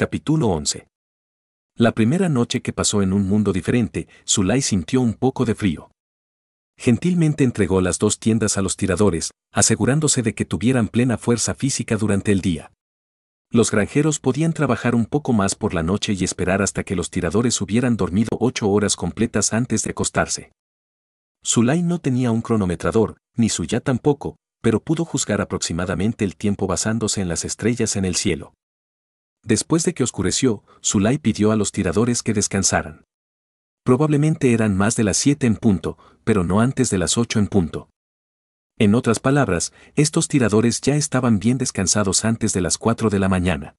Capítulo 11. La primera noche que pasó en un mundo diferente, Zulai sintió un poco de frío. Gentilmente entregó las dos tiendas a los tiradores, asegurándose de que tuvieran plena fuerza física durante el día. Los granjeros podían trabajar un poco más por la noche y esperar hasta que los tiradores hubieran dormido ocho horas completas antes de acostarse. Zulai no tenía un cronometrador, ni suya tampoco, pero pudo juzgar aproximadamente el tiempo basándose en las estrellas en el cielo. Después de que oscureció, Sulay pidió a los tiradores que descansaran. Probablemente eran más de las 7 en punto, pero no antes de las 8 en punto. En otras palabras, estos tiradores ya estaban bien descansados antes de las 4 de la mañana.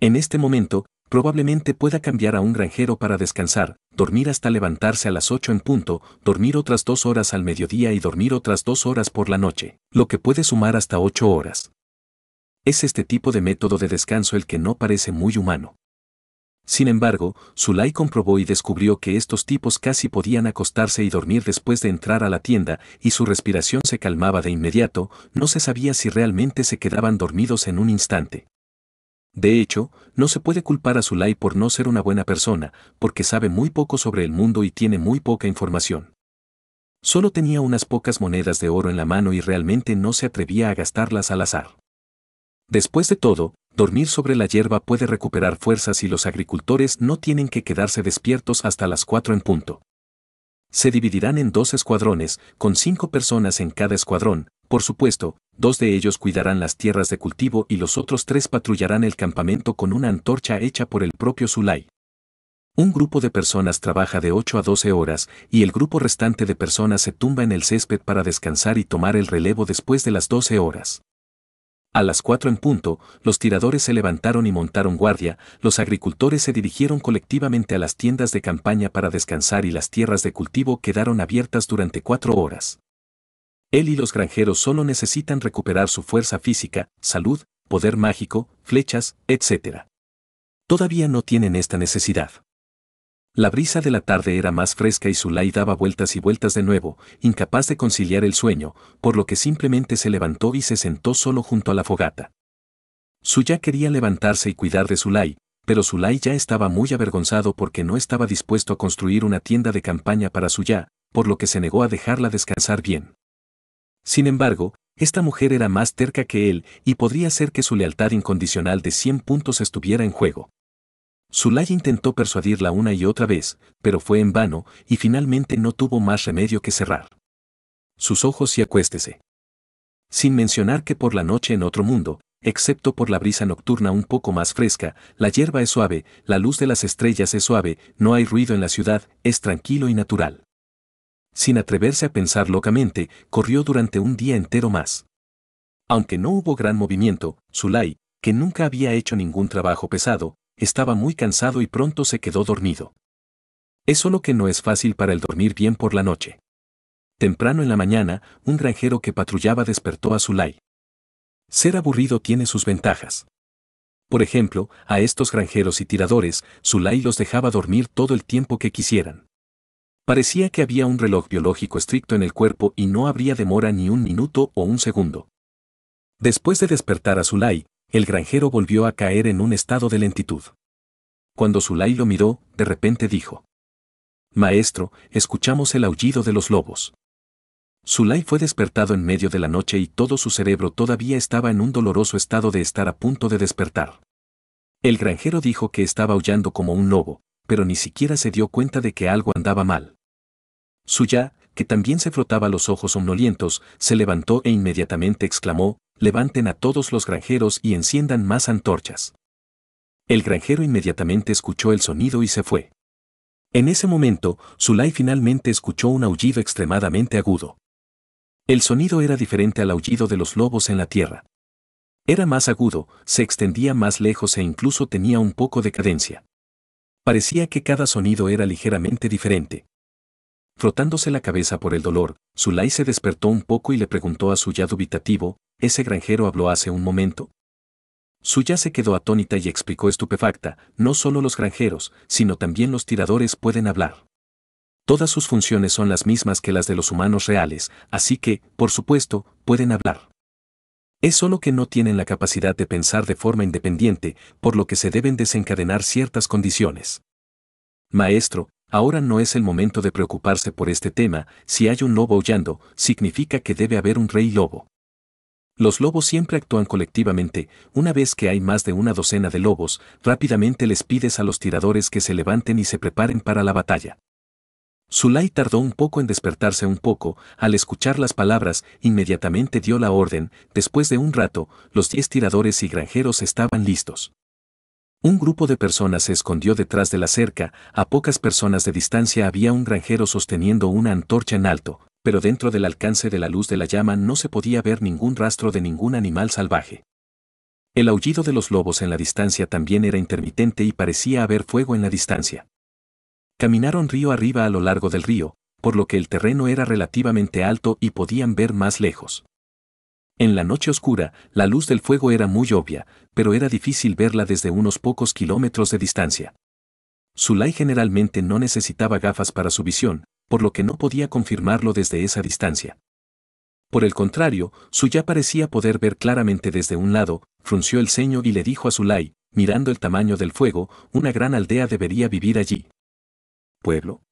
En este momento, probablemente pueda cambiar a un granjero para descansar, dormir hasta levantarse a las 8 en punto, dormir otras dos horas al mediodía y dormir otras dos horas por la noche, lo que puede sumar hasta 8 horas. Es este tipo de método de descanso el que no parece muy humano. Sin embargo, Zulay comprobó y descubrió que estos tipos casi podían acostarse y dormir después de entrar a la tienda y su respiración se calmaba de inmediato, no se sabía si realmente se quedaban dormidos en un instante. De hecho, no se puede culpar a Sulay por no ser una buena persona, porque sabe muy poco sobre el mundo y tiene muy poca información. Solo tenía unas pocas monedas de oro en la mano y realmente no se atrevía a gastarlas al azar. Después de todo, dormir sobre la hierba puede recuperar fuerzas y los agricultores no tienen que quedarse despiertos hasta las 4 en punto. Se dividirán en dos escuadrones, con cinco personas en cada escuadrón, por supuesto, dos de ellos cuidarán las tierras de cultivo y los otros tres patrullarán el campamento con una antorcha hecha por el propio Zulay. Un grupo de personas trabaja de 8 a 12 horas y el grupo restante de personas se tumba en el césped para descansar y tomar el relevo después de las 12 horas. A las cuatro en punto, los tiradores se levantaron y montaron guardia, los agricultores se dirigieron colectivamente a las tiendas de campaña para descansar y las tierras de cultivo quedaron abiertas durante cuatro horas. Él y los granjeros solo necesitan recuperar su fuerza física, salud, poder mágico, flechas, etc. Todavía no tienen esta necesidad. La brisa de la tarde era más fresca y Zulay daba vueltas y vueltas de nuevo, incapaz de conciliar el sueño, por lo que simplemente se levantó y se sentó solo junto a la fogata. Suya quería levantarse y cuidar de Zulay, pero Zulay ya estaba muy avergonzado porque no estaba dispuesto a construir una tienda de campaña para Suya, por lo que se negó a dejarla descansar bien. Sin embargo, esta mujer era más terca que él y podría ser que su lealtad incondicional de 100 puntos estuviera en juego. Zulay intentó persuadirla una y otra vez, pero fue en vano, y finalmente no tuvo más remedio que cerrar sus ojos y acuéstese. Sin mencionar que por la noche en otro mundo, excepto por la brisa nocturna un poco más fresca, la hierba es suave, la luz de las estrellas es suave, no hay ruido en la ciudad, es tranquilo y natural. Sin atreverse a pensar locamente, corrió durante un día entero más. Aunque no hubo gran movimiento, Zulay, que nunca había hecho ningún trabajo pesado, estaba muy cansado y pronto se quedó dormido. Es lo que no es fácil para el dormir bien por la noche. Temprano en la mañana, un granjero que patrullaba despertó a Zulay. Ser aburrido tiene sus ventajas. Por ejemplo, a estos granjeros y tiradores, Zulay los dejaba dormir todo el tiempo que quisieran. Parecía que había un reloj biológico estricto en el cuerpo y no habría demora ni un minuto o un segundo. Después de despertar a Zulay, el granjero volvió a caer en un estado de lentitud. Cuando Zulay lo miró, de repente dijo. Maestro, escuchamos el aullido de los lobos. Zulay fue despertado en medio de la noche y todo su cerebro todavía estaba en un doloroso estado de estar a punto de despertar. El granjero dijo que estaba aullando como un lobo, pero ni siquiera se dio cuenta de que algo andaba mal. Suya, que también se frotaba los ojos somnolientos, se levantó e inmediatamente exclamó, levanten a todos los granjeros y enciendan más antorchas. El granjero inmediatamente escuchó el sonido y se fue. En ese momento, Sulay finalmente escuchó un aullido extremadamente agudo. El sonido era diferente al aullido de los lobos en la tierra. Era más agudo, se extendía más lejos e incluso tenía un poco de cadencia. Parecía que cada sonido era ligeramente diferente. Frotándose la cabeza por el dolor, Sulay se despertó un poco y le preguntó a su ya dubitativo, ese granjero habló hace un momento. Suya se quedó atónita y explicó estupefacta, no solo los granjeros, sino también los tiradores pueden hablar. Todas sus funciones son las mismas que las de los humanos reales, así que, por supuesto, pueden hablar. Es solo que no tienen la capacidad de pensar de forma independiente, por lo que se deben desencadenar ciertas condiciones. Maestro, ahora no es el momento de preocuparse por este tema, si hay un lobo aullando, significa que debe haber un rey lobo. Los lobos siempre actúan colectivamente, una vez que hay más de una docena de lobos, rápidamente les pides a los tiradores que se levanten y se preparen para la batalla. Zulai tardó un poco en despertarse un poco, al escuchar las palabras, inmediatamente dio la orden, después de un rato, los diez tiradores y granjeros estaban listos. Un grupo de personas se escondió detrás de la cerca, a pocas personas de distancia había un granjero sosteniendo una antorcha en alto, pero dentro del alcance de la luz de la llama no se podía ver ningún rastro de ningún animal salvaje. El aullido de los lobos en la distancia también era intermitente y parecía haber fuego en la distancia. Caminaron río arriba a lo largo del río, por lo que el terreno era relativamente alto y podían ver más lejos. En la noche oscura, la luz del fuego era muy obvia, pero era difícil verla desde unos pocos kilómetros de distancia. Sulay generalmente no necesitaba gafas para su visión, por lo que no podía confirmarlo desde esa distancia. Por el contrario, Suya parecía poder ver claramente desde un lado, frunció el ceño y le dijo a Sulai: mirando el tamaño del fuego, una gran aldea debería vivir allí. ¿Pueblo?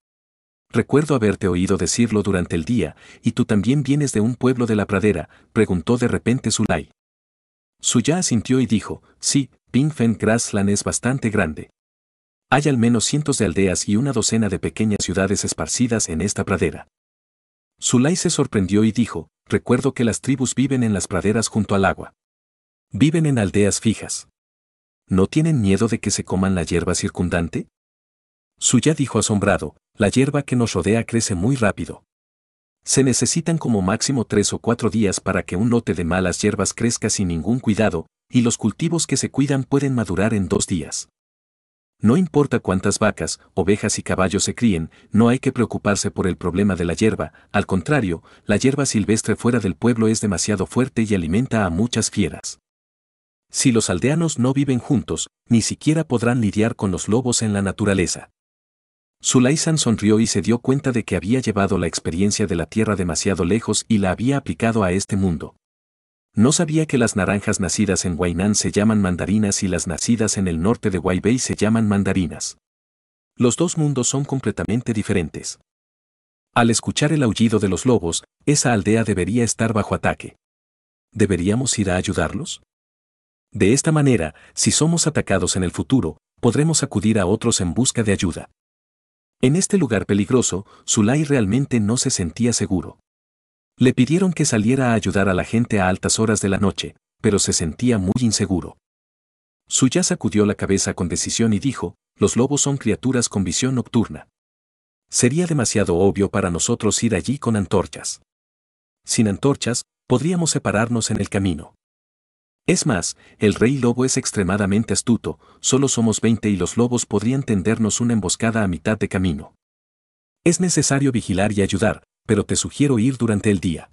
Recuerdo haberte oído decirlo durante el día, y tú también vienes de un pueblo de la pradera, preguntó de repente Sulai. Suya asintió y dijo, sí, Pingfen Grassland es bastante grande. Hay al menos cientos de aldeas y una docena de pequeñas ciudades esparcidas en esta pradera. Sulay se sorprendió y dijo, recuerdo que las tribus viven en las praderas junto al agua. Viven en aldeas fijas. ¿No tienen miedo de que se coman la hierba circundante? Suya dijo asombrado, la hierba que nos rodea crece muy rápido. Se necesitan como máximo tres o cuatro días para que un lote de malas hierbas crezca sin ningún cuidado, y los cultivos que se cuidan pueden madurar en dos días. No importa cuántas vacas, ovejas y caballos se críen, no hay que preocuparse por el problema de la hierba, al contrario, la hierba silvestre fuera del pueblo es demasiado fuerte y alimenta a muchas fieras. Si los aldeanos no viven juntos, ni siquiera podrán lidiar con los lobos en la naturaleza. Sulaisan sonrió y se dio cuenta de que había llevado la experiencia de la tierra demasiado lejos y la había aplicado a este mundo. No sabía que las naranjas nacidas en Huainan se llaman mandarinas y las nacidas en el norte de Huaibei se llaman mandarinas. Los dos mundos son completamente diferentes. Al escuchar el aullido de los lobos, esa aldea debería estar bajo ataque. ¿Deberíamos ir a ayudarlos? De esta manera, si somos atacados en el futuro, podremos acudir a otros en busca de ayuda. En este lugar peligroso, Zulai realmente no se sentía seguro. Le pidieron que saliera a ayudar a la gente a altas horas de la noche, pero se sentía muy inseguro. Suya sacudió la cabeza con decisión y dijo, los lobos son criaturas con visión nocturna. Sería demasiado obvio para nosotros ir allí con antorchas. Sin antorchas, podríamos separarnos en el camino. Es más, el rey lobo es extremadamente astuto, solo somos 20 y los lobos podrían tendernos una emboscada a mitad de camino. Es necesario vigilar y ayudar, pero te sugiero ir durante el día.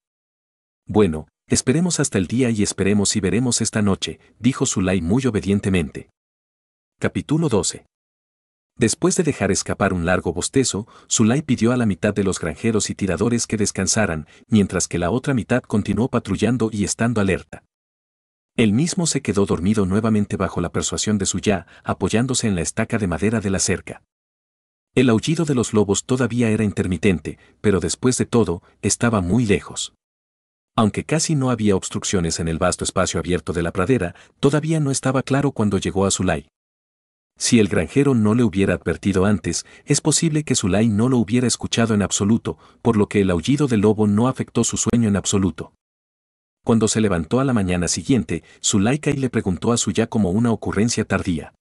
Bueno, esperemos hasta el día y esperemos y veremos esta noche, dijo Sulay muy obedientemente. Capítulo 12. Después de dejar escapar un largo bostezo, Zulay pidió a la mitad de los granjeros y tiradores que descansaran, mientras que la otra mitad continuó patrullando y estando alerta. Él mismo se quedó dormido nuevamente bajo la persuasión de su ya, apoyándose en la estaca de madera de la cerca. El aullido de los lobos todavía era intermitente, pero después de todo, estaba muy lejos. Aunque casi no había obstrucciones en el vasto espacio abierto de la pradera, todavía no estaba claro cuando llegó a Zulay. Si el granjero no le hubiera advertido antes, es posible que Zulay no lo hubiera escuchado en absoluto, por lo que el aullido del lobo no afectó su sueño en absoluto. Cuando se levantó a la mañana siguiente, Zulai y le preguntó a Suya como una ocurrencia tardía.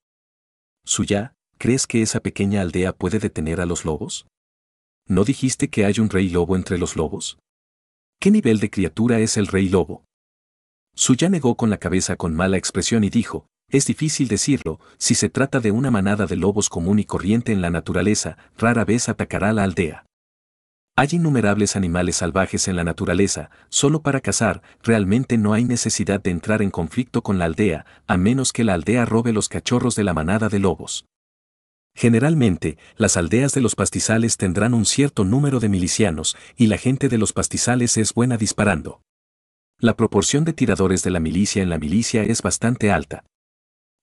Suya, ¿crees que esa pequeña aldea puede detener a los lobos? ¿No dijiste que hay un rey lobo entre los lobos? ¿Qué nivel de criatura es el rey lobo? Suya negó con la cabeza con mala expresión y dijo, es difícil decirlo, si se trata de una manada de lobos común y corriente en la naturaleza, rara vez atacará la aldea. Hay innumerables animales salvajes en la naturaleza, solo para cazar, realmente no hay necesidad de entrar en conflicto con la aldea, a menos que la aldea robe los cachorros de la manada de lobos. Generalmente, las aldeas de los pastizales tendrán un cierto número de milicianos, y la gente de los pastizales es buena disparando. La proporción de tiradores de la milicia en la milicia es bastante alta.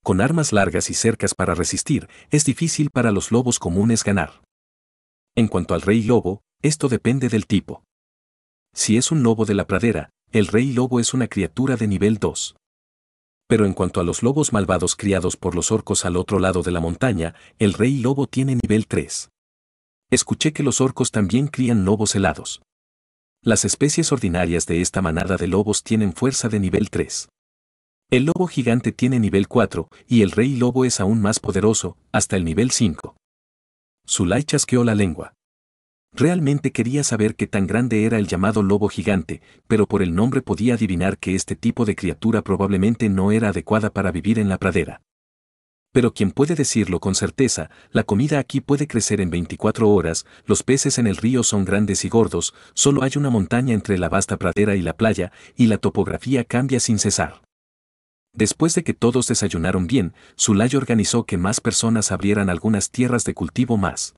Con armas largas y cercas para resistir, es difícil para los lobos comunes ganar. En cuanto al rey lobo, esto depende del tipo. Si es un lobo de la pradera, el rey lobo es una criatura de nivel 2. Pero en cuanto a los lobos malvados criados por los orcos al otro lado de la montaña, el rey lobo tiene nivel 3. Escuché que los orcos también crían lobos helados. Las especies ordinarias de esta manada de lobos tienen fuerza de nivel 3. El lobo gigante tiene nivel 4 y el rey lobo es aún más poderoso, hasta el nivel 5. Zulai chasqueó la lengua. Realmente quería saber qué tan grande era el llamado lobo gigante, pero por el nombre podía adivinar que este tipo de criatura probablemente no era adecuada para vivir en la pradera. Pero quien puede decirlo con certeza, la comida aquí puede crecer en 24 horas, los peces en el río son grandes y gordos, solo hay una montaña entre la vasta pradera y la playa, y la topografía cambia sin cesar. Después de que todos desayunaron bien, Zulay organizó que más personas abrieran algunas tierras de cultivo más.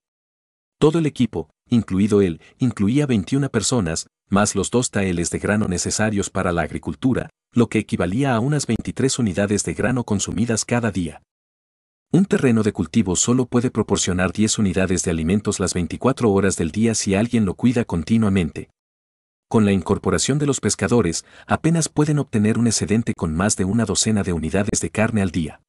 Todo el equipo, incluido él, incluía 21 personas, más los dos taeles de grano necesarios para la agricultura, lo que equivalía a unas 23 unidades de grano consumidas cada día. Un terreno de cultivo solo puede proporcionar 10 unidades de alimentos las 24 horas del día si alguien lo cuida continuamente. Con la incorporación de los pescadores, apenas pueden obtener un excedente con más de una docena de unidades de carne al día.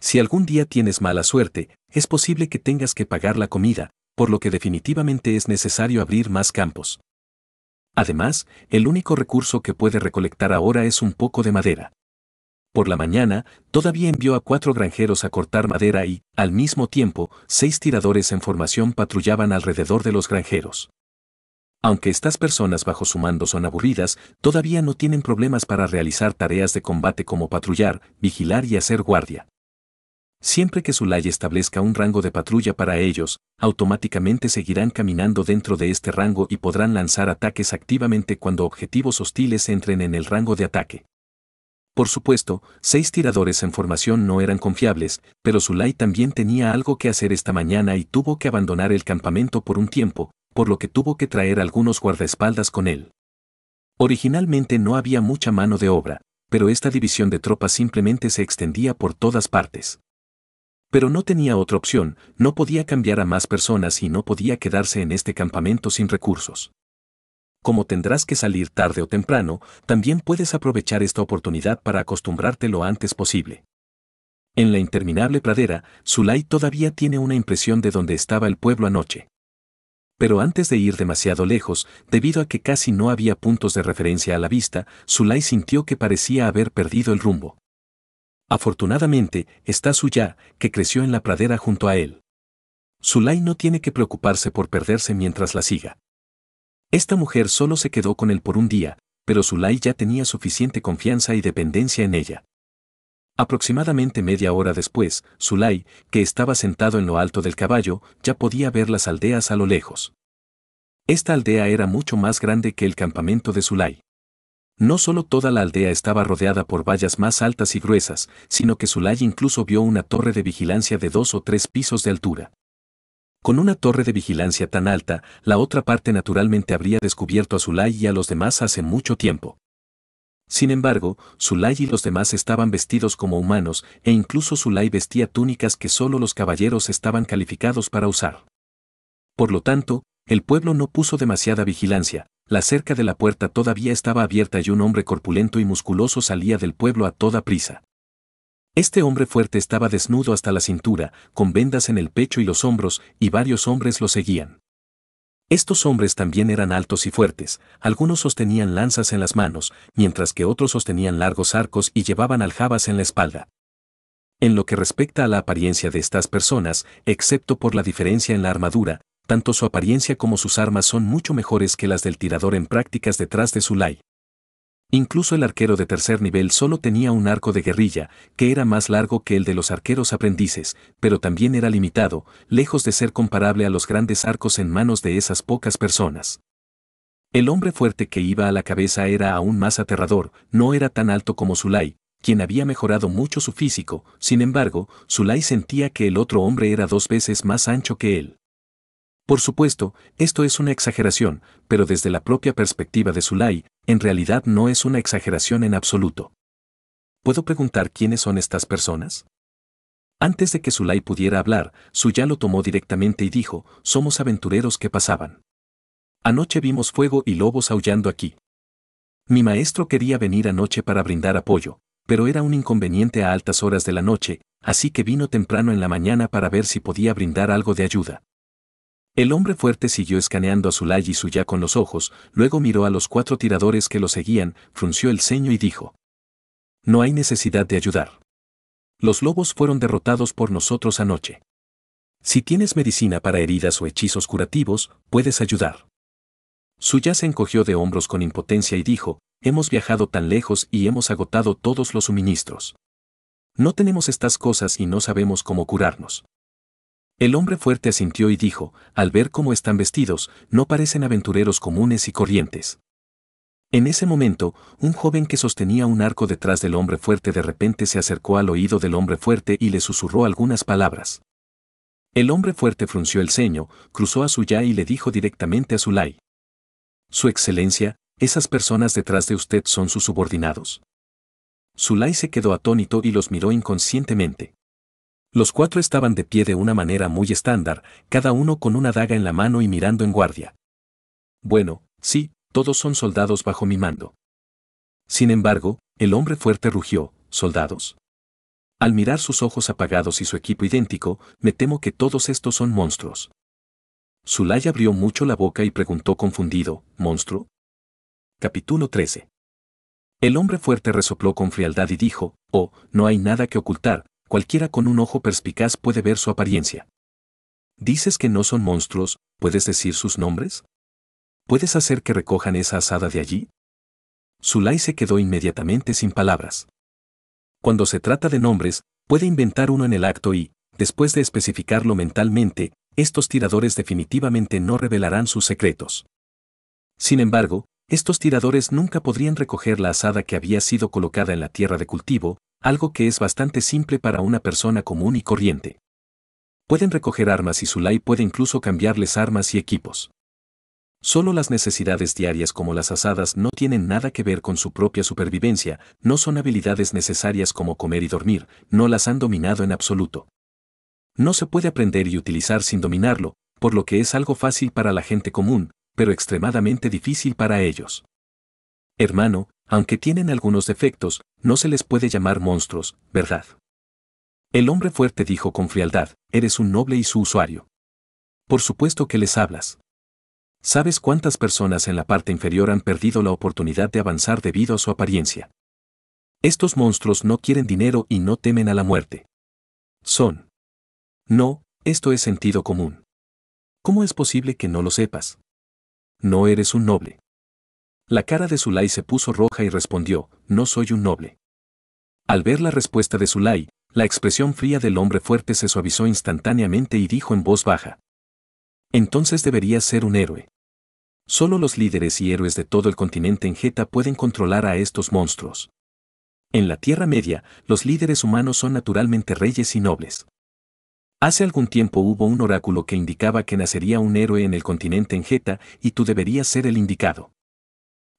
Si algún día tienes mala suerte, es posible que tengas que pagar la comida, por lo que definitivamente es necesario abrir más campos. Además, el único recurso que puede recolectar ahora es un poco de madera. Por la mañana, todavía envió a cuatro granjeros a cortar madera y, al mismo tiempo, seis tiradores en formación patrullaban alrededor de los granjeros. Aunque estas personas bajo su mando son aburridas, todavía no tienen problemas para realizar tareas de combate como patrullar, vigilar y hacer guardia. Siempre que Sulay establezca un rango de patrulla para ellos, automáticamente seguirán caminando dentro de este rango y podrán lanzar ataques activamente cuando objetivos hostiles entren en el rango de ataque. Por supuesto, seis tiradores en formación no eran confiables, pero Sulay también tenía algo que hacer esta mañana y tuvo que abandonar el campamento por un tiempo, por lo que tuvo que traer algunos guardaespaldas con él. Originalmente no había mucha mano de obra, pero esta división de tropas simplemente se extendía por todas partes. Pero no tenía otra opción, no podía cambiar a más personas y no podía quedarse en este campamento sin recursos. Como tendrás que salir tarde o temprano, también puedes aprovechar esta oportunidad para acostumbrarte lo antes posible. En la interminable pradera, Sulay todavía tiene una impresión de donde estaba el pueblo anoche. Pero antes de ir demasiado lejos, debido a que casi no había puntos de referencia a la vista, Sulay sintió que parecía haber perdido el rumbo. Afortunadamente, está Suya, que creció en la pradera junto a él. Sulay no tiene que preocuparse por perderse mientras la siga. Esta mujer solo se quedó con él por un día, pero Sulay ya tenía suficiente confianza y dependencia en ella. Aproximadamente media hora después, Sulay, que estaba sentado en lo alto del caballo, ya podía ver las aldeas a lo lejos. Esta aldea era mucho más grande que el campamento de Sulai. No solo toda la aldea estaba rodeada por vallas más altas y gruesas, sino que Zulay incluso vio una torre de vigilancia de dos o tres pisos de altura. Con una torre de vigilancia tan alta, la otra parte naturalmente habría descubierto a Zulay y a los demás hace mucho tiempo. Sin embargo, Zulay y los demás estaban vestidos como humanos, e incluso Zulay vestía túnicas que solo los caballeros estaban calificados para usar. Por lo tanto, el pueblo no puso demasiada vigilancia, la cerca de la puerta todavía estaba abierta y un hombre corpulento y musculoso salía del pueblo a toda prisa. Este hombre fuerte estaba desnudo hasta la cintura, con vendas en el pecho y los hombros, y varios hombres lo seguían. Estos hombres también eran altos y fuertes, algunos sostenían lanzas en las manos, mientras que otros sostenían largos arcos y llevaban aljabas en la espalda. En lo que respecta a la apariencia de estas personas, excepto por la diferencia en la armadura, tanto su apariencia como sus armas son mucho mejores que las del tirador en prácticas detrás de Zulai. Incluso el arquero de tercer nivel solo tenía un arco de guerrilla, que era más largo que el de los arqueros aprendices, pero también era limitado, lejos de ser comparable a los grandes arcos en manos de esas pocas personas. El hombre fuerte que iba a la cabeza era aún más aterrador, no era tan alto como Zulai, quien había mejorado mucho su físico, sin embargo, Zulai sentía que el otro hombre era dos veces más ancho que él. Por supuesto, esto es una exageración, pero desde la propia perspectiva de Sulay, en realidad no es una exageración en absoluto. ¿Puedo preguntar quiénes son estas personas? Antes de que Sulay pudiera hablar, Suya lo tomó directamente y dijo, somos aventureros que pasaban. Anoche vimos fuego y lobos aullando aquí. Mi maestro quería venir anoche para brindar apoyo, pero era un inconveniente a altas horas de la noche, así que vino temprano en la mañana para ver si podía brindar algo de ayuda. El hombre fuerte siguió escaneando a Zulay y Suya con los ojos, luego miró a los cuatro tiradores que lo seguían, frunció el ceño y dijo. No hay necesidad de ayudar. Los lobos fueron derrotados por nosotros anoche. Si tienes medicina para heridas o hechizos curativos, puedes ayudar. Suya se encogió de hombros con impotencia y dijo, hemos viajado tan lejos y hemos agotado todos los suministros. No tenemos estas cosas y no sabemos cómo curarnos. El hombre fuerte asintió y dijo, al ver cómo están vestidos, no parecen aventureros comunes y corrientes. En ese momento, un joven que sostenía un arco detrás del hombre fuerte de repente se acercó al oído del hombre fuerte y le susurró algunas palabras. El hombre fuerte frunció el ceño, cruzó a Suya y le dijo directamente a Zulay. Su excelencia, esas personas detrás de usted son sus subordinados. Zulay se quedó atónito y los miró inconscientemente. Los cuatro estaban de pie de una manera muy estándar, cada uno con una daga en la mano y mirando en guardia. Bueno, sí, todos son soldados bajo mi mando. Sin embargo, el hombre fuerte rugió, soldados. Al mirar sus ojos apagados y su equipo idéntico, me temo que todos estos son monstruos. Zulay abrió mucho la boca y preguntó confundido, ¿monstruo? Capítulo 13. El hombre fuerte resopló con frialdad y dijo, Oh, no hay nada que ocultar, cualquiera con un ojo perspicaz puede ver su apariencia. Dices que no son monstruos, ¿puedes decir sus nombres? ¿Puedes hacer que recojan esa asada de allí? Sulay se quedó inmediatamente sin palabras. Cuando se trata de nombres, puede inventar uno en el acto y, después de especificarlo mentalmente, estos tiradores definitivamente no revelarán sus secretos. Sin embargo, estos tiradores nunca podrían recoger la asada que había sido colocada en la tierra de cultivo, algo que es bastante simple para una persona común y corriente. Pueden recoger armas y Zulai puede incluso cambiarles armas y equipos. Solo las necesidades diarias como las asadas no tienen nada que ver con su propia supervivencia, no son habilidades necesarias como comer y dormir, no las han dominado en absoluto. No se puede aprender y utilizar sin dominarlo, por lo que es algo fácil para la gente común, pero extremadamente difícil para ellos. Hermano, aunque tienen algunos defectos, no se les puede llamar monstruos, ¿verdad? El hombre fuerte dijo con frialdad, eres un noble y su usuario. Por supuesto que les hablas. ¿Sabes cuántas personas en la parte inferior han perdido la oportunidad de avanzar debido a su apariencia? Estos monstruos no quieren dinero y no temen a la muerte. Son. No, esto es sentido común. ¿Cómo es posible que no lo sepas? No eres un noble. La cara de Zulay se puso roja y respondió, no soy un noble. Al ver la respuesta de Zulay, la expresión fría del hombre fuerte se suavizó instantáneamente y dijo en voz baja. Entonces deberías ser un héroe. Solo los líderes y héroes de todo el continente en Geta pueden controlar a estos monstruos. En la Tierra Media, los líderes humanos son naturalmente reyes y nobles. Hace algún tiempo hubo un oráculo que indicaba que nacería un héroe en el continente en Geta y tú deberías ser el indicado.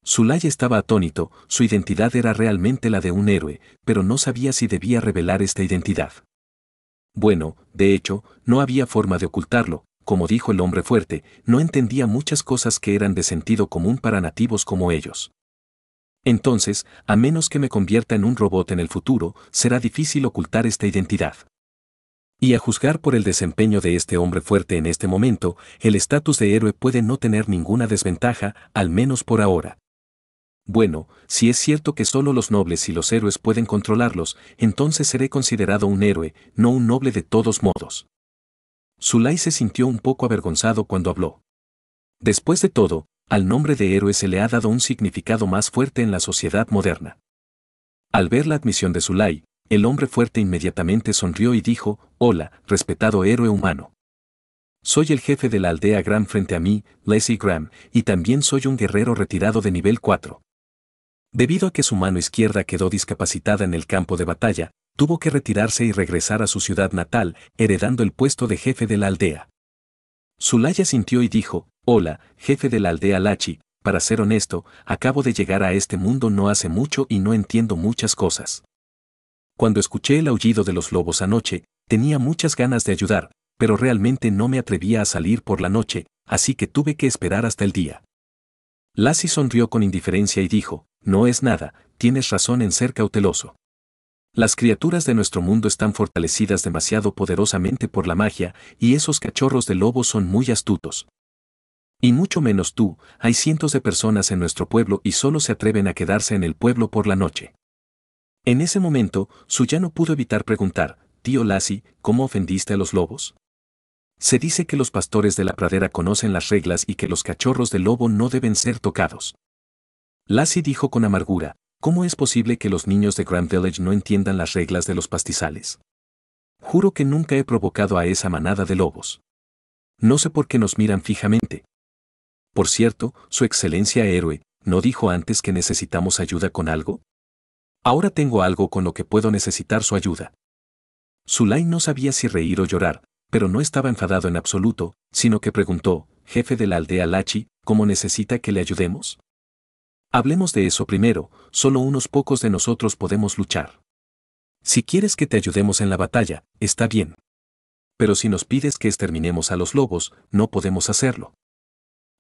Zulay estaba atónito, su identidad era realmente la de un héroe, pero no sabía si debía revelar esta identidad. Bueno, de hecho, no había forma de ocultarlo, como dijo el hombre fuerte, no entendía muchas cosas que eran de sentido común para nativos como ellos. Entonces, a menos que me convierta en un robot en el futuro, será difícil ocultar esta identidad. Y a juzgar por el desempeño de este hombre fuerte en este momento, el estatus de héroe puede no tener ninguna desventaja, al menos por ahora. Bueno, si es cierto que solo los nobles y los héroes pueden controlarlos, entonces seré considerado un héroe, no un noble de todos modos. Zulay se sintió un poco avergonzado cuando habló. Después de todo, al nombre de héroe se le ha dado un significado más fuerte en la sociedad moderna. Al ver la admisión de Zulay, el hombre fuerte inmediatamente sonrió y dijo, Hola, respetado héroe humano. Soy el jefe de la aldea Graham frente a mí, Leslie Graham, y también soy un guerrero retirado de nivel 4. Debido a que su mano izquierda quedó discapacitada en el campo de batalla, tuvo que retirarse y regresar a su ciudad natal, heredando el puesto de jefe de la aldea. Zulaya sintió y dijo, Hola, jefe de la aldea Lachi, para ser honesto, acabo de llegar a este mundo no hace mucho y no entiendo muchas cosas. Cuando escuché el aullido de los lobos anoche, tenía muchas ganas de ayudar, pero realmente no me atrevía a salir por la noche, así que tuve que esperar hasta el día. Lachi sonrió con indiferencia y dijo, no es nada, tienes razón en ser cauteloso. Las criaturas de nuestro mundo están fortalecidas demasiado poderosamente por la magia, y esos cachorros de lobo son muy astutos. Y mucho menos tú, hay cientos de personas en nuestro pueblo y solo se atreven a quedarse en el pueblo por la noche. En ese momento, Suya no pudo evitar preguntar, tío Lassie, ¿cómo ofendiste a los lobos? Se dice que los pastores de la pradera conocen las reglas y que los cachorros de lobo no deben ser tocados. Lassie dijo con amargura, ¿cómo es posible que los niños de Grand Village no entiendan las reglas de los pastizales? Juro que nunca he provocado a esa manada de lobos. No sé por qué nos miran fijamente. Por cierto, Su Excelencia Héroe, ¿no dijo antes que necesitamos ayuda con algo? Ahora tengo algo con lo que puedo necesitar su ayuda. Sulay no sabía si reír o llorar, pero no estaba enfadado en absoluto, sino que preguntó, jefe de la aldea Lachi, ¿cómo necesita que le ayudemos? Hablemos de eso primero, solo unos pocos de nosotros podemos luchar. Si quieres que te ayudemos en la batalla, está bien. Pero si nos pides que exterminemos a los lobos, no podemos hacerlo.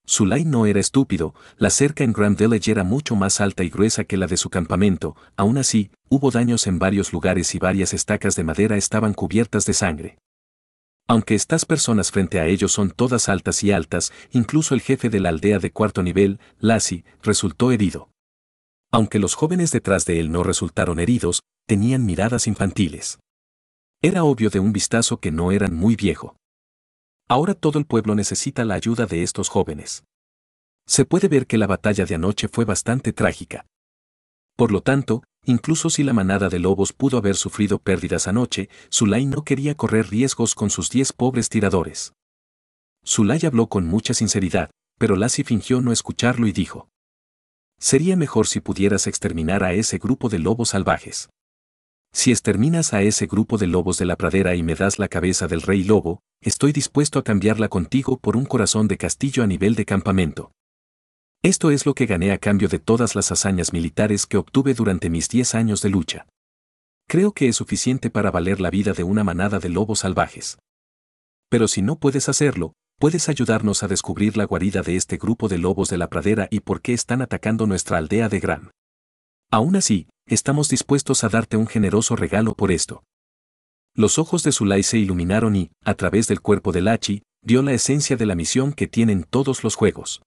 Zulay no era estúpido, la cerca en Grand Village era mucho más alta y gruesa que la de su campamento, aún así, hubo daños en varios lugares y varias estacas de madera estaban cubiertas de sangre. Aunque estas personas frente a ellos son todas altas y altas, incluso el jefe de la aldea de cuarto nivel, Lassie, resultó herido. Aunque los jóvenes detrás de él no resultaron heridos, tenían miradas infantiles. Era obvio de un vistazo que no eran muy viejo. Ahora todo el pueblo necesita la ayuda de estos jóvenes. Se puede ver que la batalla de anoche fue bastante trágica. Por lo tanto, Incluso si la manada de lobos pudo haber sufrido pérdidas anoche, Zulay no quería correr riesgos con sus diez pobres tiradores. Zulay habló con mucha sinceridad, pero Lassie fingió no escucharlo y dijo. Sería mejor si pudieras exterminar a ese grupo de lobos salvajes. Si exterminas a ese grupo de lobos de la pradera y me das la cabeza del rey lobo, estoy dispuesto a cambiarla contigo por un corazón de castillo a nivel de campamento. Esto es lo que gané a cambio de todas las hazañas militares que obtuve durante mis 10 años de lucha. Creo que es suficiente para valer la vida de una manada de lobos salvajes. Pero si no puedes hacerlo, puedes ayudarnos a descubrir la guarida de este grupo de lobos de la pradera y por qué están atacando nuestra aldea de Gran. Aún así, estamos dispuestos a darte un generoso regalo por esto. Los ojos de Sulai se iluminaron y, a través del cuerpo de Lachi, dio la esencia de la misión que tienen todos los juegos.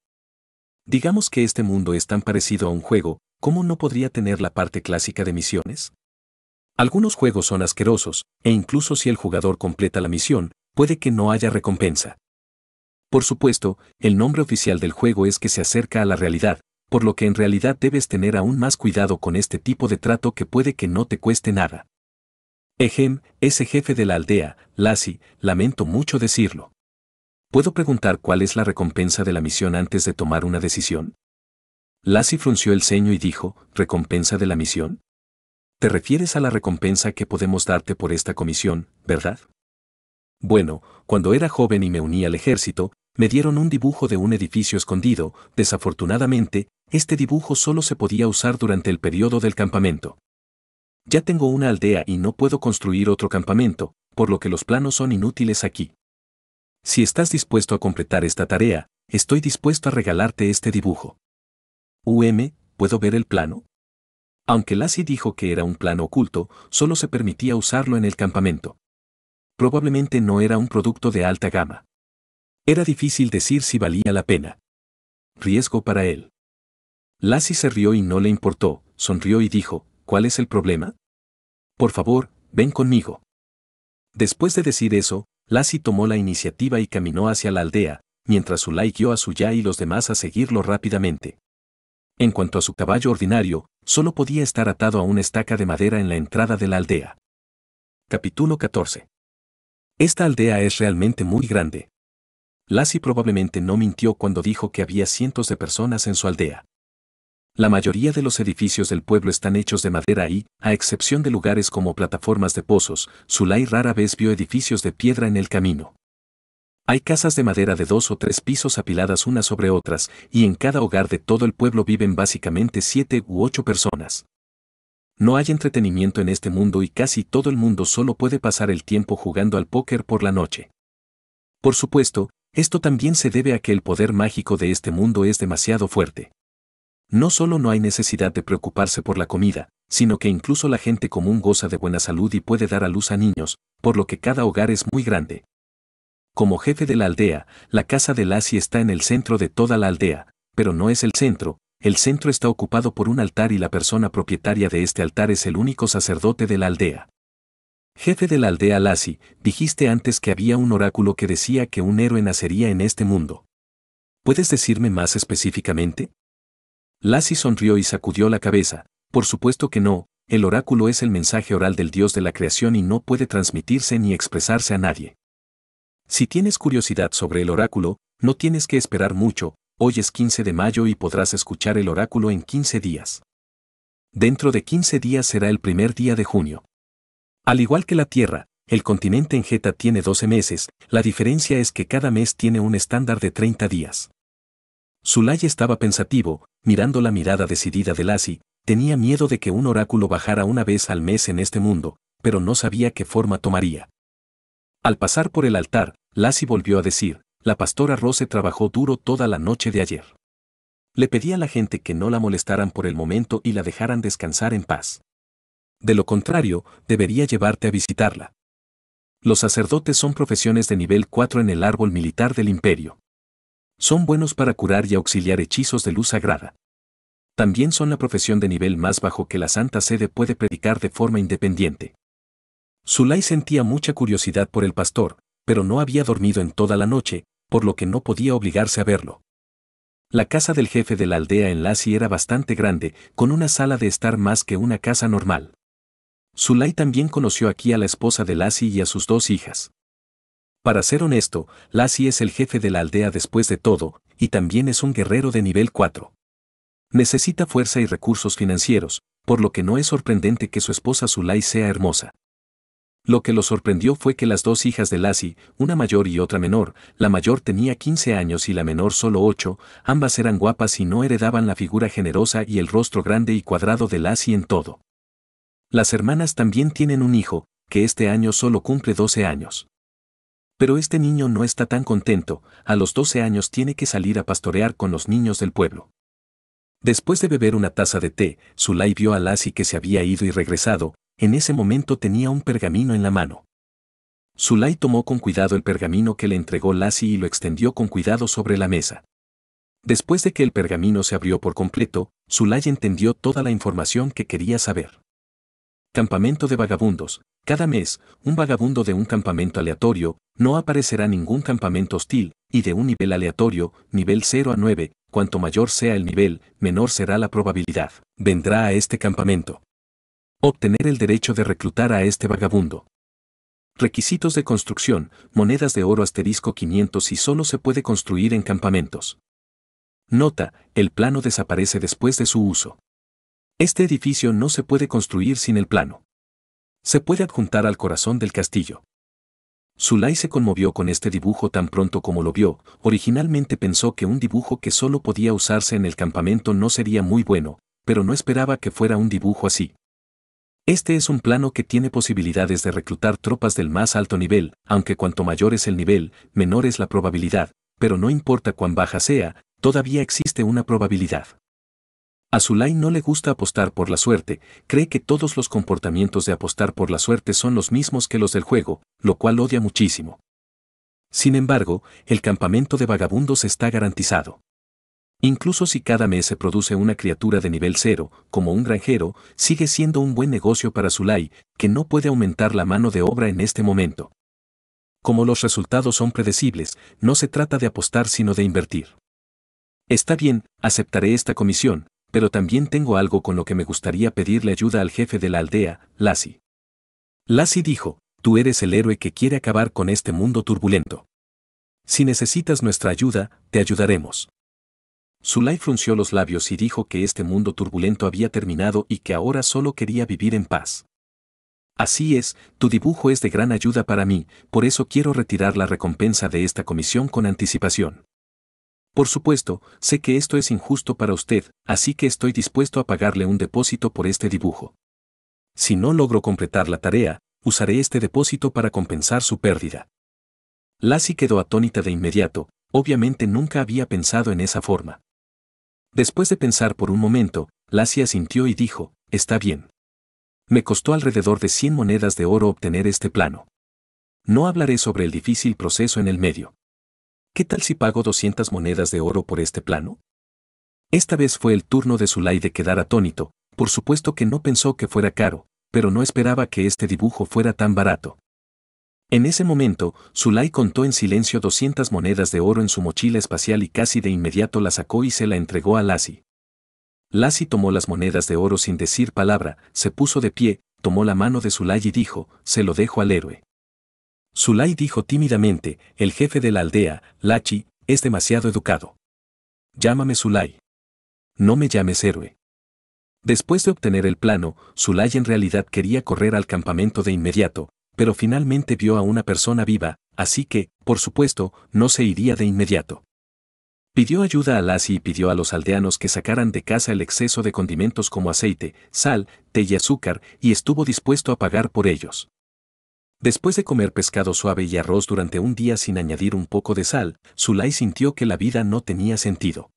Digamos que este mundo es tan parecido a un juego, ¿cómo no podría tener la parte clásica de misiones? Algunos juegos son asquerosos, e incluso si el jugador completa la misión, puede que no haya recompensa. Por supuesto, el nombre oficial del juego es que se acerca a la realidad, por lo que en realidad debes tener aún más cuidado con este tipo de trato que puede que no te cueste nada. Ejem, ese jefe de la aldea, Lassie, lamento mucho decirlo. ¿Puedo preguntar cuál es la recompensa de la misión antes de tomar una decisión? Lassie frunció el ceño y dijo, ¿recompensa de la misión? Te refieres a la recompensa que podemos darte por esta comisión, ¿verdad? Bueno, cuando era joven y me uní al ejército, me dieron un dibujo de un edificio escondido, desafortunadamente, este dibujo solo se podía usar durante el periodo del campamento. Ya tengo una aldea y no puedo construir otro campamento, por lo que los planos son inútiles aquí. Si estás dispuesto a completar esta tarea, estoy dispuesto a regalarte este dibujo. UM, ¿puedo ver el plano? Aunque Lassie dijo que era un plano oculto, solo se permitía usarlo en el campamento. Probablemente no era un producto de alta gama. Era difícil decir si valía la pena. Riesgo para él. Lassie se rió y no le importó, sonrió y dijo, ¿cuál es el problema? Por favor, ven conmigo. Después de decir eso, Lassie tomó la iniciativa y caminó hacia la aldea, mientras Zulai guió a ya y los demás a seguirlo rápidamente. En cuanto a su caballo ordinario, solo podía estar atado a una estaca de madera en la entrada de la aldea. Capítulo 14. Esta aldea es realmente muy grande. Lassie probablemente no mintió cuando dijo que había cientos de personas en su aldea. La mayoría de los edificios del pueblo están hechos de madera y, a excepción de lugares como plataformas de pozos, Zulay rara vez vio edificios de piedra en el camino. Hay casas de madera de dos o tres pisos apiladas unas sobre otras, y en cada hogar de todo el pueblo viven básicamente siete u ocho personas. No hay entretenimiento en este mundo y casi todo el mundo solo puede pasar el tiempo jugando al póker por la noche. Por supuesto, esto también se debe a que el poder mágico de este mundo es demasiado fuerte. No solo no hay necesidad de preocuparse por la comida, sino que incluso la gente común goza de buena salud y puede dar a luz a niños, por lo que cada hogar es muy grande. Como jefe de la aldea, la casa de Lassie está en el centro de toda la aldea, pero no es el centro, el centro está ocupado por un altar y la persona propietaria de este altar es el único sacerdote de la aldea. Jefe de la aldea Lazi, dijiste antes que había un oráculo que decía que un héroe nacería en este mundo. ¿Puedes decirme más específicamente? Lassie sonrió y sacudió la cabeza. Por supuesto que no, el oráculo es el mensaje oral del Dios de la creación y no puede transmitirse ni expresarse a nadie. Si tienes curiosidad sobre el oráculo, no tienes que esperar mucho, hoy es 15 de mayo y podrás escuchar el oráculo en 15 días. Dentro de 15 días será el primer día de junio. Al igual que la Tierra, el continente en Jeta tiene 12 meses, la diferencia es que cada mes tiene un estándar de 30 días. Zulay estaba pensativo, mirando la mirada decidida de Lassie, tenía miedo de que un oráculo bajara una vez al mes en este mundo, pero no sabía qué forma tomaría. Al pasar por el altar, Lassie volvió a decir, la pastora Rose trabajó duro toda la noche de ayer. Le pedí a la gente que no la molestaran por el momento y la dejaran descansar en paz. De lo contrario, debería llevarte a visitarla. Los sacerdotes son profesiones de nivel 4 en el árbol militar del imperio. Son buenos para curar y auxiliar hechizos de luz sagrada. También son la profesión de nivel más bajo que la Santa Sede puede predicar de forma independiente. Zulay sentía mucha curiosidad por el pastor, pero no había dormido en toda la noche, por lo que no podía obligarse a verlo. La casa del jefe de la aldea en Lassi era bastante grande, con una sala de estar más que una casa normal. Zulay también conoció aquí a la esposa de Lassi y a sus dos hijas. Para ser honesto, Lassie es el jefe de la aldea después de todo, y también es un guerrero de nivel 4. Necesita fuerza y recursos financieros, por lo que no es sorprendente que su esposa Zulai sea hermosa. Lo que lo sorprendió fue que las dos hijas de Lassie, una mayor y otra menor, la mayor tenía 15 años y la menor solo 8, ambas eran guapas y no heredaban la figura generosa y el rostro grande y cuadrado de Lassie en todo. Las hermanas también tienen un hijo, que este año solo cumple 12 años. Pero este niño no está tan contento, a los 12 años tiene que salir a pastorear con los niños del pueblo. Después de beber una taza de té, Zulay vio a Lassie que se había ido y regresado, en ese momento tenía un pergamino en la mano. Zulay tomó con cuidado el pergamino que le entregó Lassie y lo extendió con cuidado sobre la mesa. Después de que el pergamino se abrió por completo, Zulay entendió toda la información que quería saber. Campamento de vagabundos. Cada mes, un vagabundo de un campamento aleatorio, no aparecerá ningún campamento hostil, y de un nivel aleatorio, nivel 0 a 9, cuanto mayor sea el nivel, menor será la probabilidad. Vendrá a este campamento. Obtener el derecho de reclutar a este vagabundo. Requisitos de construcción, monedas de oro asterisco 500 y solo se puede construir en campamentos. Nota, el plano desaparece después de su uso. Este edificio no se puede construir sin el plano. Se puede adjuntar al corazón del castillo. Zulay se conmovió con este dibujo tan pronto como lo vio, originalmente pensó que un dibujo que solo podía usarse en el campamento no sería muy bueno, pero no esperaba que fuera un dibujo así. Este es un plano que tiene posibilidades de reclutar tropas del más alto nivel, aunque cuanto mayor es el nivel, menor es la probabilidad, pero no importa cuán baja sea, todavía existe una probabilidad. A Zulay no le gusta apostar por la suerte, cree que todos los comportamientos de apostar por la suerte son los mismos que los del juego, lo cual odia muchísimo. Sin embargo, el campamento de vagabundos está garantizado. Incluso si cada mes se produce una criatura de nivel cero, como un granjero, sigue siendo un buen negocio para Zulay, que no puede aumentar la mano de obra en este momento. Como los resultados son predecibles, no se trata de apostar sino de invertir. Está bien, aceptaré esta comisión, pero también tengo algo con lo que me gustaría pedirle ayuda al jefe de la aldea, Lassie. Lassie dijo, tú eres el héroe que quiere acabar con este mundo turbulento. Si necesitas nuestra ayuda, te ayudaremos. Zulai frunció los labios y dijo que este mundo turbulento había terminado y que ahora solo quería vivir en paz. Así es, tu dibujo es de gran ayuda para mí, por eso quiero retirar la recompensa de esta comisión con anticipación. Por supuesto, sé que esto es injusto para usted, así que estoy dispuesto a pagarle un depósito por este dibujo. Si no logro completar la tarea, usaré este depósito para compensar su pérdida. Lassie quedó atónita de inmediato, obviamente nunca había pensado en esa forma. Después de pensar por un momento, Lassie asintió y dijo, está bien. Me costó alrededor de 100 monedas de oro obtener este plano. No hablaré sobre el difícil proceso en el medio. ¿Qué tal si pago 200 monedas de oro por este plano? Esta vez fue el turno de Zulay de quedar atónito, por supuesto que no pensó que fuera caro, pero no esperaba que este dibujo fuera tan barato. En ese momento, Zulay contó en silencio 200 monedas de oro en su mochila espacial y casi de inmediato la sacó y se la entregó a Lassie. Lassie tomó las monedas de oro sin decir palabra, se puso de pie, tomó la mano de Zulay y dijo, se lo dejo al héroe. Sulay dijo tímidamente, el jefe de la aldea, Lachi, es demasiado educado. Llámame Sulay. No me llames héroe. Después de obtener el plano, Sulay en realidad quería correr al campamento de inmediato, pero finalmente vio a una persona viva, así que, por supuesto, no se iría de inmediato. Pidió ayuda a Lachi y pidió a los aldeanos que sacaran de casa el exceso de condimentos como aceite, sal, té y azúcar, y estuvo dispuesto a pagar por ellos. Después de comer pescado suave y arroz durante un día sin añadir un poco de sal, Zulay sintió que la vida no tenía sentido.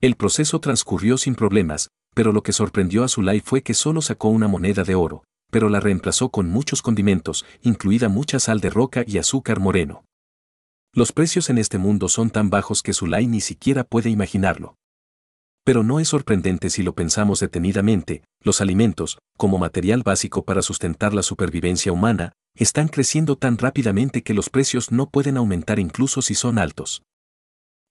El proceso transcurrió sin problemas, pero lo que sorprendió a Zulay fue que solo sacó una moneda de oro, pero la reemplazó con muchos condimentos, incluida mucha sal de roca y azúcar moreno. Los precios en este mundo son tan bajos que Zulay ni siquiera puede imaginarlo. Pero no es sorprendente si lo pensamos detenidamente, los alimentos, como material básico para sustentar la supervivencia humana, están creciendo tan rápidamente que los precios no pueden aumentar incluso si son altos.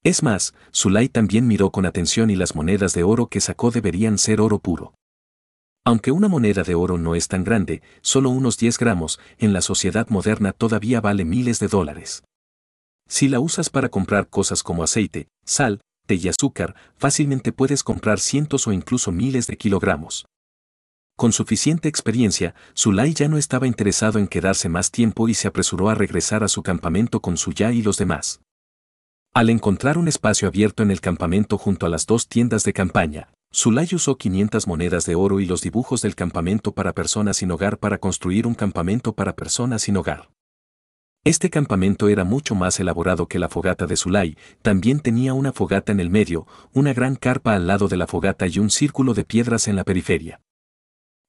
Es más, Zulay también miró con atención y las monedas de oro que sacó deberían ser oro puro. Aunque una moneda de oro no es tan grande, solo unos 10 gramos, en la sociedad moderna todavía vale miles de dólares. Si la usas para comprar cosas como aceite, sal, té y azúcar, fácilmente puedes comprar cientos o incluso miles de kilogramos. Con suficiente experiencia, Sulay ya no estaba interesado en quedarse más tiempo y se apresuró a regresar a su campamento con Suya y los demás. Al encontrar un espacio abierto en el campamento junto a las dos tiendas de campaña, Sulay usó 500 monedas de oro y los dibujos del campamento para personas sin hogar para construir un campamento para personas sin hogar. Este campamento era mucho más elaborado que la fogata de Sulay. también tenía una fogata en el medio, una gran carpa al lado de la fogata y un círculo de piedras en la periferia.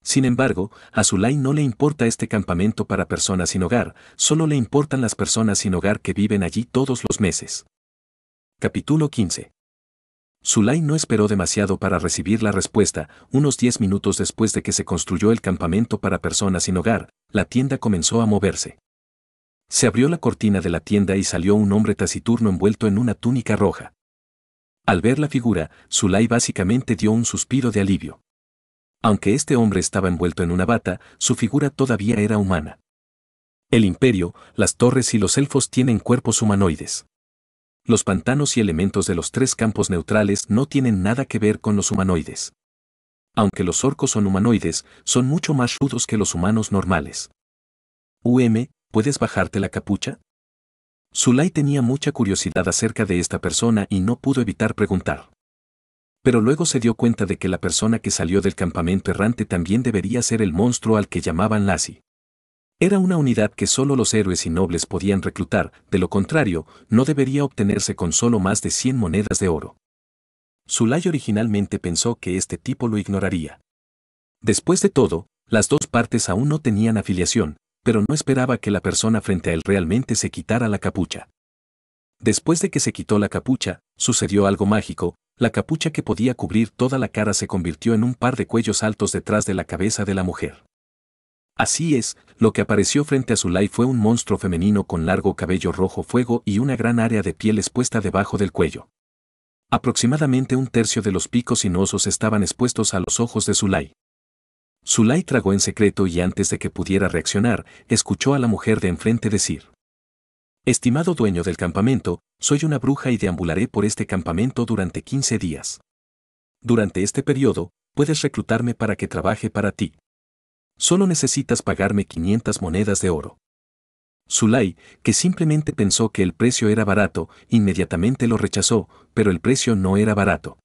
Sin embargo, a Zulay no le importa este campamento para personas sin hogar, solo le importan las personas sin hogar que viven allí todos los meses. Capítulo 15. Zulay no esperó demasiado para recibir la respuesta, unos 10 minutos después de que se construyó el campamento para personas sin hogar, la tienda comenzó a moverse. Se abrió la cortina de la tienda y salió un hombre taciturno envuelto en una túnica roja. Al ver la figura, Zulay básicamente dio un suspiro de alivio. Aunque este hombre estaba envuelto en una bata, su figura todavía era humana. El imperio, las torres y los elfos tienen cuerpos humanoides. Los pantanos y elementos de los tres campos neutrales no tienen nada que ver con los humanoides. Aunque los orcos son humanoides, son mucho más rudos que los humanos normales. UM, ¿puedes bajarte la capucha? Zulai tenía mucha curiosidad acerca de esta persona y no pudo evitar preguntar pero luego se dio cuenta de que la persona que salió del campamento errante también debería ser el monstruo al que llamaban Lassie. Era una unidad que solo los héroes y nobles podían reclutar, de lo contrario, no debería obtenerse con solo más de 100 monedas de oro. Sulay originalmente pensó que este tipo lo ignoraría. Después de todo, las dos partes aún no tenían afiliación, pero no esperaba que la persona frente a él realmente se quitara la capucha. Después de que se quitó la capucha, sucedió algo mágico, la capucha que podía cubrir toda la cara se convirtió en un par de cuellos altos detrás de la cabeza de la mujer. Así es, lo que apareció frente a Zulay fue un monstruo femenino con largo cabello rojo fuego y una gran área de piel expuesta debajo del cuello. Aproximadamente un tercio de los picos sinuosos estaban expuestos a los ojos de Zulay. Zulay tragó en secreto y antes de que pudiera reaccionar, escuchó a la mujer de enfrente decir. Estimado dueño del campamento, soy una bruja y deambularé por este campamento durante 15 días. Durante este periodo, puedes reclutarme para que trabaje para ti. Solo necesitas pagarme 500 monedas de oro. Zulai, que simplemente pensó que el precio era barato, inmediatamente lo rechazó, pero el precio no era barato.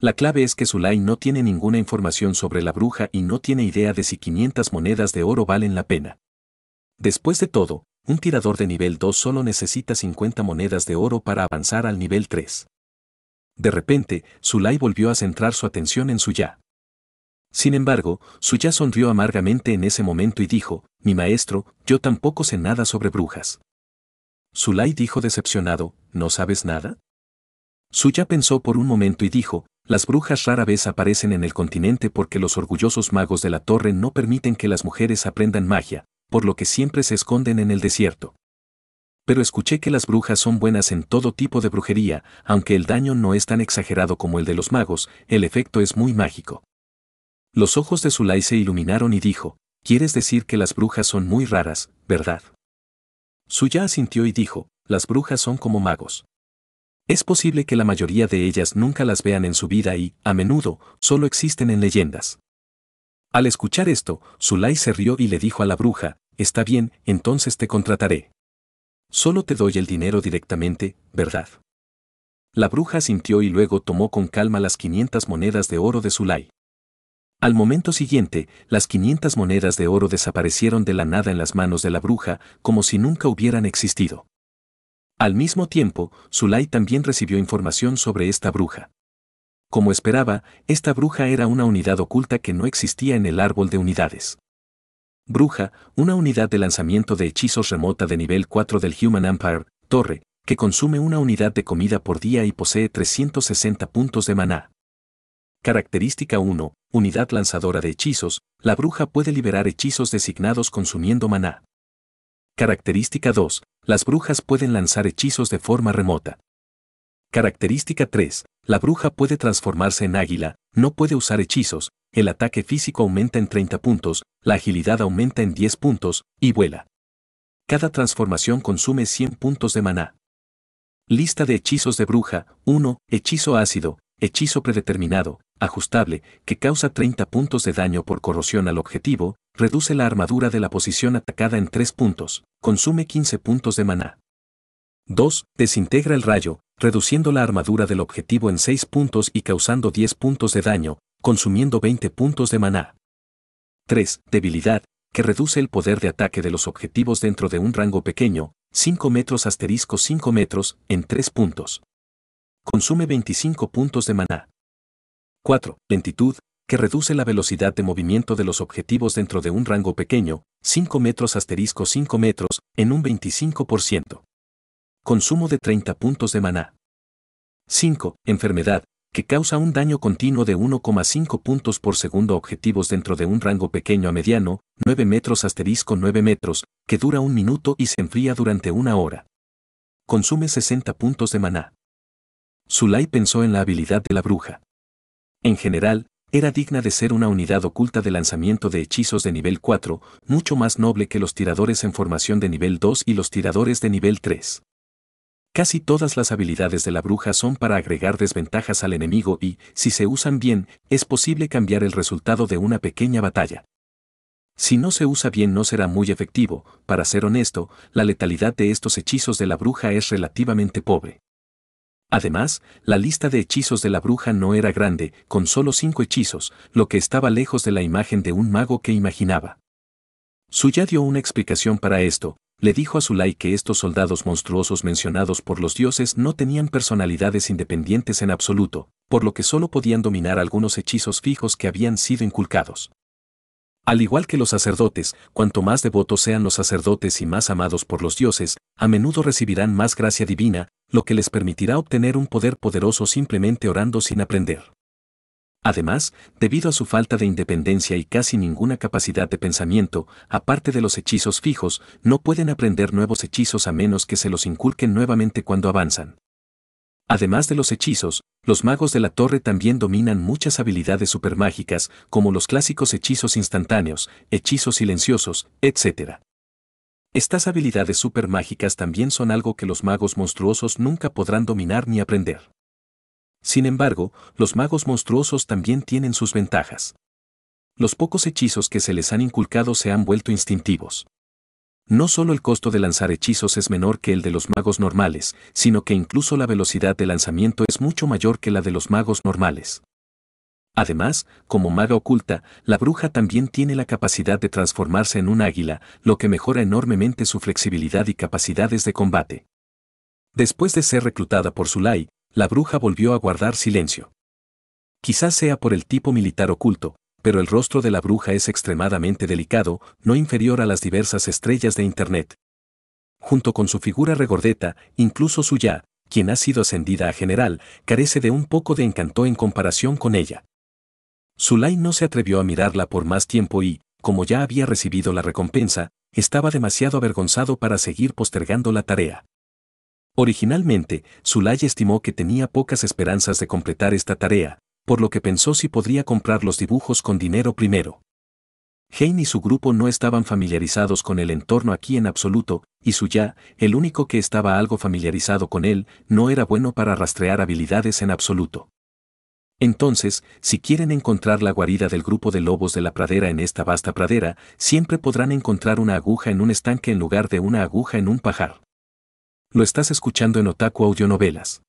La clave es que Zulai no tiene ninguna información sobre la bruja y no tiene idea de si 500 monedas de oro valen la pena. Después de todo, un tirador de nivel 2 solo necesita 50 monedas de oro para avanzar al nivel 3. De repente, Sulay volvió a centrar su atención en Suya. Sin embargo, Suya sonrió amargamente en ese momento y dijo, Mi maestro, yo tampoco sé nada sobre brujas. Sulay dijo decepcionado, ¿no sabes nada? Suya pensó por un momento y dijo, las brujas rara vez aparecen en el continente porque los orgullosos magos de la torre no permiten que las mujeres aprendan magia, por lo que siempre se esconden en el desierto. Pero escuché que las brujas son buenas en todo tipo de brujería, aunque el daño no es tan exagerado como el de los magos, el efecto es muy mágico. Los ojos de Sulay se iluminaron y dijo, Quieres decir que las brujas son muy raras, ¿verdad? Suya asintió y dijo, Las brujas son como magos. Es posible que la mayoría de ellas nunca las vean en su vida y, a menudo, solo existen en leyendas. Al escuchar esto, Sulay se rió y le dijo a la bruja, Está bien, entonces te contrataré. Solo te doy el dinero directamente, ¿verdad? La bruja sintió y luego tomó con calma las 500 monedas de oro de Sulai. Al momento siguiente, las 500 monedas de oro desaparecieron de la nada en las manos de la bruja, como si nunca hubieran existido. Al mismo tiempo, Sulai también recibió información sobre esta bruja. Como esperaba, esta bruja era una unidad oculta que no existía en el árbol de unidades. Bruja, una unidad de lanzamiento de hechizos remota de nivel 4 del Human Empire, Torre, que consume una unidad de comida por día y posee 360 puntos de maná. Característica 1. Unidad lanzadora de hechizos, la bruja puede liberar hechizos designados consumiendo maná. Característica 2. Las brujas pueden lanzar hechizos de forma remota. Característica 3. La bruja puede transformarse en águila, no puede usar hechizos, el ataque físico aumenta en 30 puntos, la agilidad aumenta en 10 puntos, y vuela. Cada transformación consume 100 puntos de maná. Lista de hechizos de bruja, 1, hechizo ácido, hechizo predeterminado, ajustable, que causa 30 puntos de daño por corrosión al objetivo, reduce la armadura de la posición atacada en 3 puntos, consume 15 puntos de maná. 2. Desintegra el rayo, reduciendo la armadura del objetivo en 6 puntos y causando 10 puntos de daño, consumiendo 20 puntos de maná. 3. Debilidad, que reduce el poder de ataque de los objetivos dentro de un rango pequeño, 5 metros asterisco 5 metros, en 3 puntos. Consume 25 puntos de maná. 4. Lentitud, que reduce la velocidad de movimiento de los objetivos dentro de un rango pequeño, 5 metros asterisco 5 metros, en un 25% consumo de 30 puntos de maná. 5. Enfermedad, que causa un daño continuo de 1,5 puntos por segundo objetivos dentro de un rango pequeño a mediano, 9 metros asterisco 9 metros, que dura un minuto y se enfría durante una hora. Consume 60 puntos de maná. Sulai pensó en la habilidad de la bruja. En general, era digna de ser una unidad oculta de lanzamiento de hechizos de nivel 4, mucho más noble que los tiradores en formación de nivel 2 y los tiradores de nivel 3. Casi todas las habilidades de la bruja son para agregar desventajas al enemigo y, si se usan bien, es posible cambiar el resultado de una pequeña batalla. Si no se usa bien no será muy efectivo, para ser honesto, la letalidad de estos hechizos de la bruja es relativamente pobre. Además, la lista de hechizos de la bruja no era grande, con solo cinco hechizos, lo que estaba lejos de la imagen de un mago que imaginaba. Suya dio una explicación para esto, le dijo a Zulai que estos soldados monstruosos mencionados por los dioses no tenían personalidades independientes en absoluto, por lo que solo podían dominar algunos hechizos fijos que habían sido inculcados. Al igual que los sacerdotes, cuanto más devotos sean los sacerdotes y más amados por los dioses, a menudo recibirán más gracia divina, lo que les permitirá obtener un poder poderoso simplemente orando sin aprender. Además, debido a su falta de independencia y casi ninguna capacidad de pensamiento, aparte de los hechizos fijos, no pueden aprender nuevos hechizos a menos que se los inculquen nuevamente cuando avanzan. Además de los hechizos, los magos de la torre también dominan muchas habilidades supermágicas, como los clásicos hechizos instantáneos, hechizos silenciosos, etc. Estas habilidades supermágicas también son algo que los magos monstruosos nunca podrán dominar ni aprender. Sin embargo, los magos monstruosos también tienen sus ventajas. Los pocos hechizos que se les han inculcado se han vuelto instintivos. No solo el costo de lanzar hechizos es menor que el de los magos normales, sino que incluso la velocidad de lanzamiento es mucho mayor que la de los magos normales. Además, como maga oculta, la bruja también tiene la capacidad de transformarse en un águila, lo que mejora enormemente su flexibilidad y capacidades de combate. Después de ser reclutada por Sulai, la bruja volvió a guardar silencio. Quizás sea por el tipo militar oculto, pero el rostro de la bruja es extremadamente delicado, no inferior a las diversas estrellas de Internet. Junto con su figura regordeta, incluso ya, quien ha sido ascendida a general, carece de un poco de encanto en comparación con ella. Zulay no se atrevió a mirarla por más tiempo y, como ya había recibido la recompensa, estaba demasiado avergonzado para seguir postergando la tarea. Originalmente, Zulay estimó que tenía pocas esperanzas de completar esta tarea, por lo que pensó si podría comprar los dibujos con dinero primero. Hein y su grupo no estaban familiarizados con el entorno aquí en absoluto, y Suya, el único que estaba algo familiarizado con él, no era bueno para rastrear habilidades en absoluto. Entonces, si quieren encontrar la guarida del grupo de lobos de la pradera en esta vasta pradera, siempre podrán encontrar una aguja en un estanque en lugar de una aguja en un pajar. Lo estás escuchando en Otaku Novelas.